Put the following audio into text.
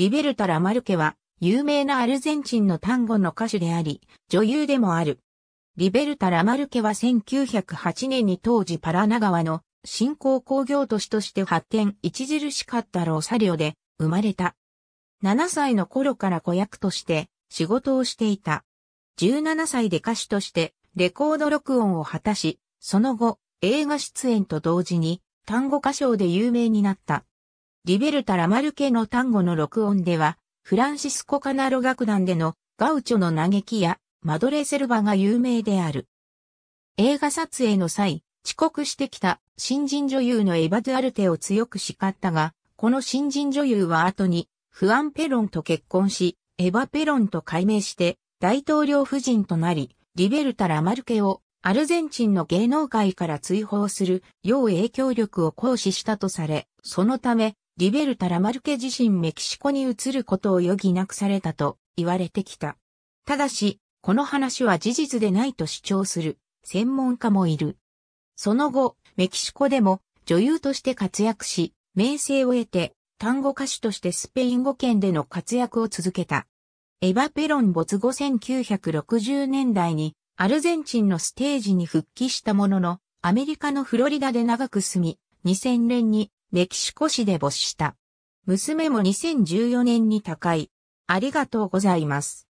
リベルタ・ラマルケは、有名なアルゼンチンの単語の歌手であり、女優でもある。リベルタ・ラマルケは1908年に当時パラナ川の新興工業都市として発展著しかったローサリオで生まれた。7歳の頃から子役として仕事をしていた。17歳で歌手としてレコード録音を果たし、その後映画出演と同時に単語歌唱で有名になった。リベルタ・ラマルケの単語の録音では、フランシスコ・カナロ楽団でのガウチョの嘆きやマドレセルバが有名である。映画撮影の際、遅刻してきた新人女優のエヴァ・ドゥアルテを強く叱ったが、この新人女優は後にフアン・ペロンと結婚し、エヴァ・ペロンと改名して大統領夫人となり、リベルタ・ラマルケをアルゼンチンの芸能界から追放する要影響力を行使したとされ、そのためリベルタ・ラマルケ自身メキシコに移ることを余儀なくされたと言われてきた。ただし、この話は事実でないと主張する専門家もいる。その後、メキシコでも女優として活躍し、名声を得て単語歌手としてスペイン語圏での活躍を続けた。エヴァ・ペロン没後1960年代にアルゼンチンのステージに復帰したものの、アメリカのフロリダで長く住み、2000年にメキシコ市で没した。娘も2014年に他界。ありがとうございます。